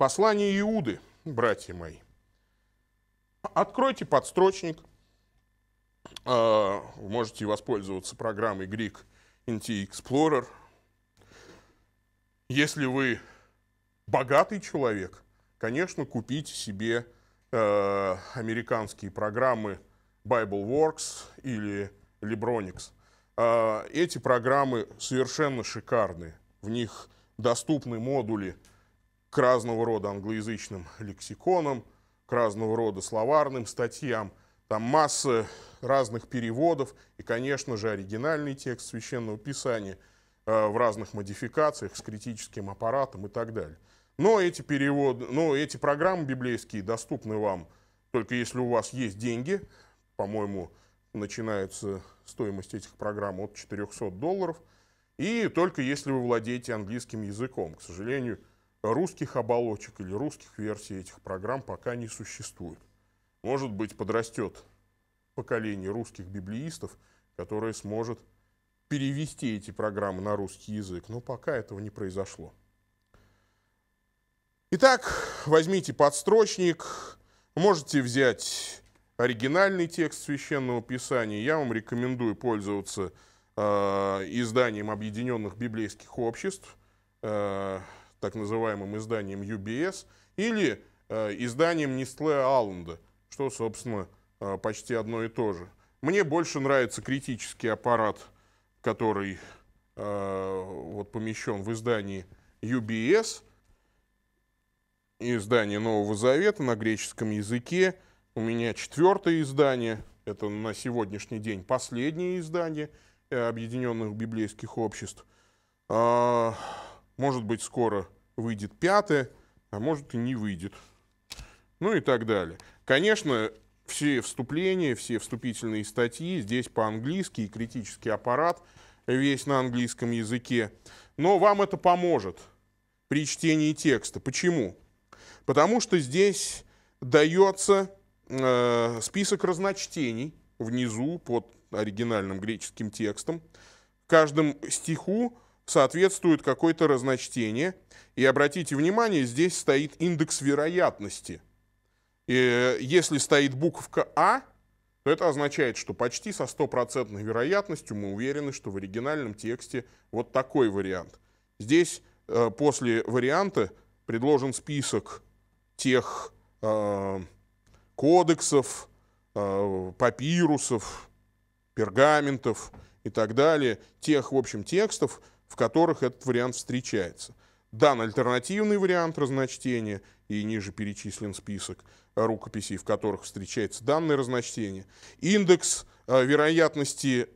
Послание Иуды, братья мои. Откройте подстрочник. А, можете воспользоваться программой Greek NT Explorer. Если вы богатый человек, конечно, купите себе э, американские программы Bible Works или Libronics. А, эти программы совершенно шикарные. В них доступны модули к разного рода англоязычным лексиконам, к разного рода словарным статьям. Там масса разных переводов и, конечно же, оригинальный текст Священного Писания э, в разных модификациях с критическим аппаратом и так далее. Но эти, переводы, но эти программы библейские доступны вам только если у вас есть деньги. По-моему, начинается стоимость этих программ от 400 долларов. И только если вы владеете английским языком. К сожалению, русских оболочек или русских версий этих программ пока не существует. Может быть, подрастет поколение русских библеистов, которое сможет перевести эти программы на русский язык, но пока этого не произошло. Итак, возьмите подстрочник, можете взять оригинальный текст священного писания. Я вам рекомендую пользоваться э, изданием Объединенных Библейских Обществ, э, так называемым изданием UBS или э, изданием Нестле Алленда, что, собственно, э, почти одно и то же. Мне больше нравится критический аппарат, который э, вот, помещен в издании UBS, издание Нового Завета на греческом языке. У меня четвертое издание, это на сегодняшний день последнее издание Объединенных Библейских Обществ. А, может быть, скоро выйдет пятое, а может и не выйдет. Ну и так далее. Конечно, все вступления, все вступительные статьи здесь по-английски и критический аппарат весь на английском языке. Но вам это поможет при чтении текста. Почему? Потому что здесь дается э, список разночтений внизу под оригинальным греческим текстом. Каждому стиху соответствует какой-то разночтение. И обратите внимание, здесь стоит индекс вероятности. И э, если стоит буковка «А», то это означает, что почти со стопроцентной вероятностью мы уверены, что в оригинальном тексте вот такой вариант. Здесь э, после варианта предложен список тех э, кодексов, э, папирусов, пергаментов и так далее, тех, в общем, текстов, в которых этот вариант встречается. Дан альтернативный вариант разночтения, и ниже перечислен список рукописей, в которых встречается данное разночтение. Индекс э, вероятности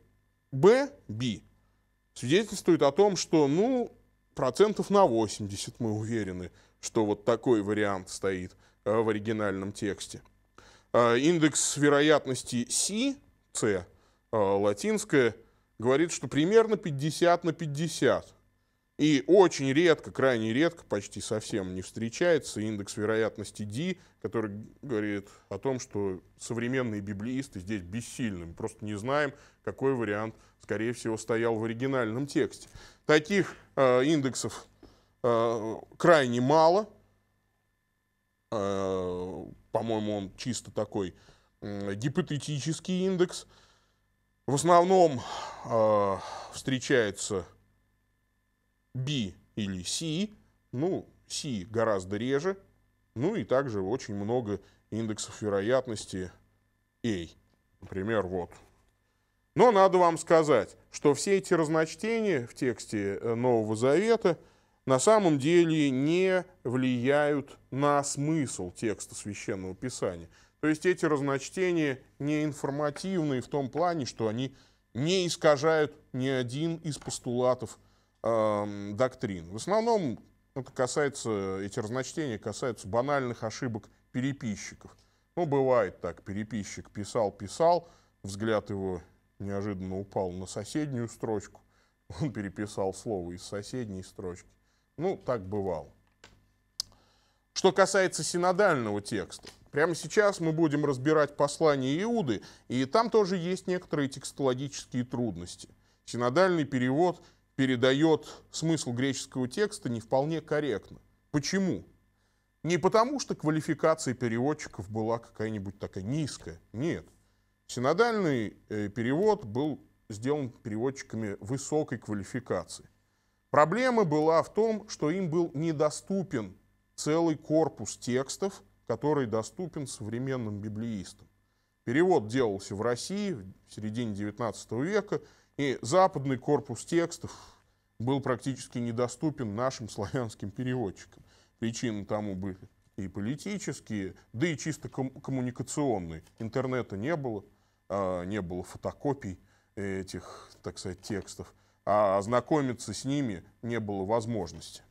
B, B свидетельствует о том, что ну, процентов на 80 мы уверены, что вот такой вариант стоит э, в оригинальном тексте. Э, индекс вероятности C, C э, латинское, говорит, что примерно 50 на 50. И очень редко, крайне редко, почти совсем не встречается индекс вероятности D, который говорит о том, что современные библиисты здесь бессильны. Мы просто не знаем, какой вариант, скорее всего, стоял в оригинальном тексте. Таких э, индексов э, крайне мало. Э, по-моему, он чисто такой э, гипотетический индекс. Э, в основном э, встречается B или C, ну, C гораздо реже, ну и также очень много индексов вероятности A. Например, вот. Но надо вам сказать, что все эти разночтения в тексте э, Нового Завета – на самом деле не влияют на смысл текста священного писания. То есть эти разночтения не информативны в том плане, что они не искажают ни один из постулатов э, доктрин. В основном это касается, эти разночтения касаются банальных ошибок переписчиков. Ну, бывает так, переписчик писал-писал, взгляд его неожиданно упал на соседнюю строчку, он переписал слово из соседней строчки. Ну, так бывало. Что касается синодального текста, прямо сейчас мы будем разбирать послание Иуды, и там тоже есть некоторые текстологические трудности. Синодальный перевод передает смысл греческого текста не вполне корректно. Почему? Не потому, что квалификация переводчиков была какая-нибудь такая низкая. Нет. Синодальный э, перевод был сделан переводчиками высокой квалификации. Проблема была в том, что им был недоступен целый корпус текстов, который доступен современным библеистам. Перевод делался в России в середине XIX века, и западный корпус текстов был практически недоступен нашим славянским переводчикам. Причины тому были и политические, да и чисто коммуникационные. Интернета не было, а, не было фотокопий этих, так сказать, текстов а ознакомиться с ними не было возможности.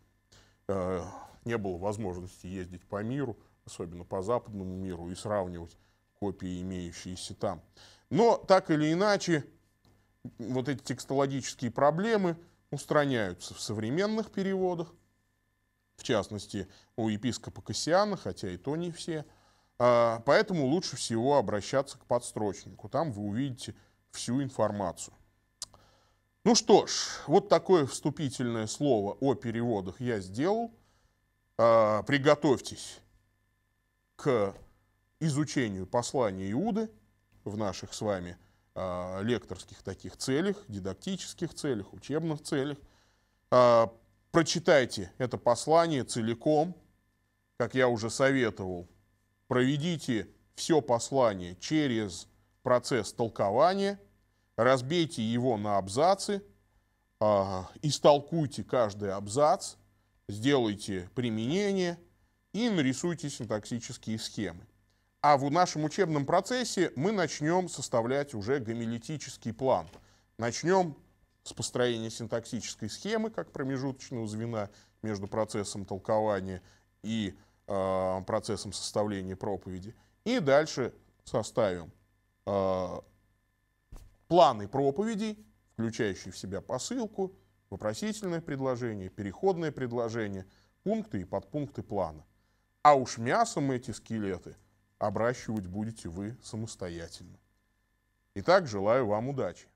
Э, не было возможности ездить по миру, особенно по западному миру, и сравнивать копии, имеющиеся там. Но так или иначе, вот эти текстологические проблемы устраняются в современных переводах, в частности, у епископа Кассиана, хотя и то не все. А, поэтому лучше всего обращаться к подстрочнику. Там вы увидите всю информацию. Ну что ж, вот такое вступительное слово о переводах я сделал. А, приготовьтесь к изучению послания Иуды в наших с вами а, лекторских таких целях, дидактических целях, учебных целях. А, прочитайте это послание целиком, как я уже советовал. Проведите все послание через процесс толкования – разбейте его на абзацы, а, истолкуйте каждый абзац, сделайте применение и нарисуйте синтаксические схемы. А в нашем учебном процессе мы начнем составлять уже гомелитический план. Начнем с построения синтаксической схемы как промежуточного звена между процессом толкования и э, процессом составления проповеди. И дальше составим э, планы проповедей, включающие в себя посылку, вопросительное предложение, переходное предложение, пункты и подпункты плана. А уж мясом эти скелеты обращивать будете вы самостоятельно. Итак, желаю вам удачи.